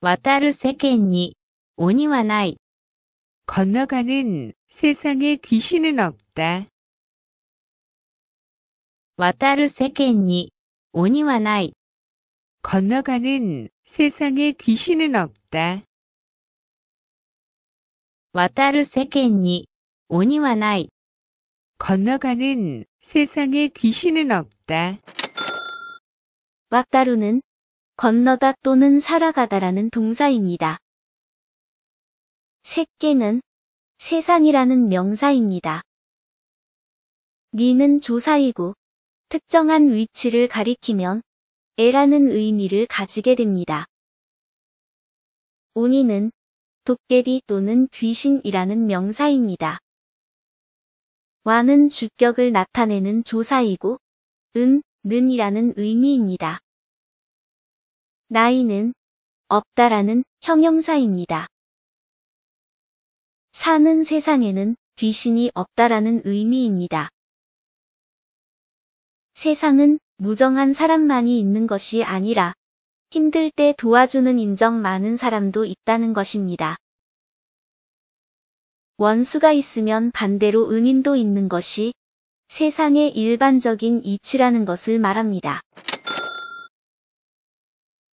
渡る世間に鬼はない。 건너가는 세상에 귀신은 없다. 渡る世間に鬼はない. 건너가는 세상에 귀신은 없다. 渡る世間に鬼はない. 건너가는 세상에 귀신은 없다. 渡る는 건너다 또는 살아가다라는 동사입니다. 새끼는 세상이라는 명사입니다. 니는 조사이고 특정한 위치를 가리키면 에라는 의미를 가지게 됩니다. 오니는 도깨비 또는 귀신이라는 명사입니다. 와는 주격을 나타내는 조사이고 은, 는이라는 의미입니다. 나이는 없다라는 형용사입니다. 사는 세상에는 귀신이 없다라는 의미입니다. 세상은 무정한 사람만이 있는 것이 아니라 힘들 때 도와주는 인정 많은 사람도 있다는 것입니다. 원수가 있으면 반대로 은인도 있는 것이 세상의 일반적인 이치라는 것을 말합니다.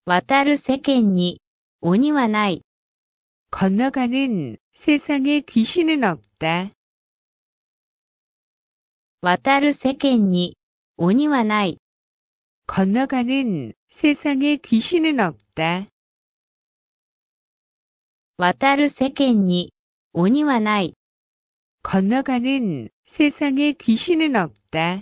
渡る世間に鬼はない。건너가는세상에귀신은없 다。 渡る世間に鬼はない。건너가는세상에귀신은없 다。 渡る世間に鬼はない。건너가는세상에귀신은없다